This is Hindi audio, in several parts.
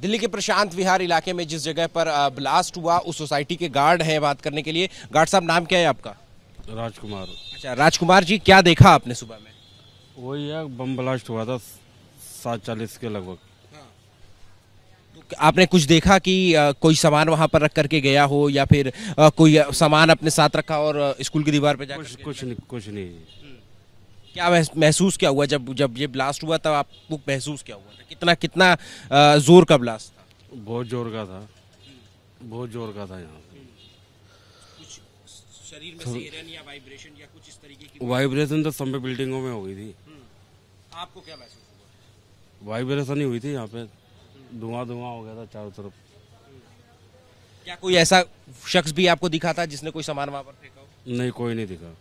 दिल्ली के प्रशांत विहार इलाके में जिस जगह पर ब्लास्ट हुआ उस सोसाइटी के गार्ड हैं बात करने के लिए गार्ड साहब नाम क्या है आपका राजकुमार अच्छा राजकुमार जी क्या देखा आपने सुबह में वही है बम ब्लास्ट हुआ था सात चालीस के लगभग हाँ। तो आपने कुछ देखा कि कोई सामान वहाँ पर रख करके गया हो या फिर कोई सामान अपने साथ रखा और स्कूल की दीवार पर कुछ कुछ नहीं कुछ नहीं हम्म। क्या महसूस क्या हुआ जब जब ये ब्लास्ट हुआ तब आपको महसूस क्या हुआ था कितना कितना जोर का ब्लास्ट था बहुत जोर का था बहुत जोर का था यहाँ वाइब्रेशन तो सब बिल्डिंगों में हो गई थी हम्म। आपको क्या महसूस हुआ वाइब्रेशन ही हुई थी यहाँ पे धुआं धुआं हो गया था चारों तरफ क्या कोई ऐसा शख्स भी आपको दिखा था जिसने कोई सामान वहाँ पर फेंका हो नहीं कोई नहीं दिखा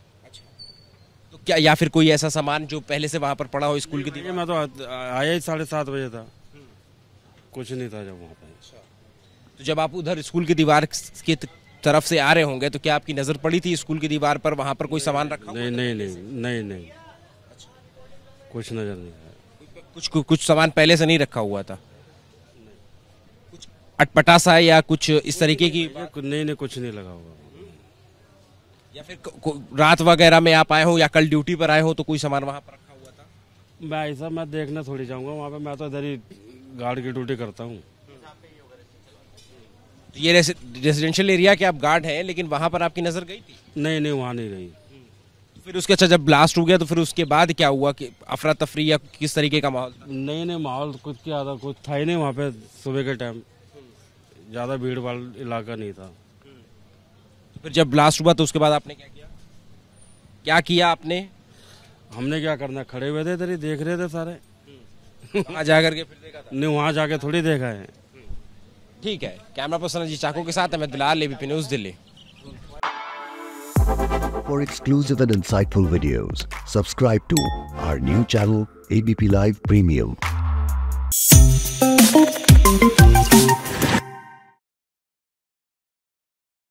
तो क्या या फिर कोई ऐसा सामान जो पहले से वहाँ पर पड़ा हो स्कूल की मैं तो आया ही साढ़े सात बजे था कुछ नहीं था जब वहाँ पर अच्छा। तो जब आप उधर स्कूल की दीवार के तरफ से आ रहे होंगे तो क्या आपकी नज़र पड़ी थी स्कूल की दीवार पर वहाँ पर कोई सामान रखा नहीं नहीं नहीं नहीं नहीं कुछ नज़र नहीं आया कुछ कुछ सामान पहले से नहीं रखा हुआ था कुछ अटपटा सा या कुछ इस तरीके की नहीं नहीं कुछ नहीं लगा हुआ या फिर रात वगैरह में आप आए हो या कल ड्यूटी पर आए हो तो कोई सामान वहाँ पर रखा हुआ था भाई साहब मैं देखना थोड़ी जाऊँगा वहाँ पे मैं तो इधर ही गार्ड की ड्यूटी करता हूँ तो ये रेजिडेंशियल एरिया के आप गार्ड हैं लेकिन वहाँ पर आपकी नज़र गई थी नहीं नहीं वहाँ नहीं गई तो फिर उसके अच्छा जब ब्लास्ट हो गया तो फिर उसके बाद क्या हुआ कि अफरा तफरी या किस तरीके का माहौल नहीं नहीं माहौल कुछ क्या था कुछ था ही नहीं वहाँ पे सुबह के टाइम ज़्यादा भीड़ वाला इलाका नहीं था फिर जब ब्लास्ट हुआ तो उसके बाद आपने क्या किया क्या किया आपने हमने क्या करना खड़े हुए थे तेरी देख रहे थे सारे हम्म। वहाँ जा करके फिर देखा था नहीं वहाँ जाके थोड़ी देखा है ठीक है कैमरा पर्सन जी चाकू के साथ Ahmad Bilal ABP news Delhi For exclusive and insightful videos, subscribe to our new channel ABP Live Premium.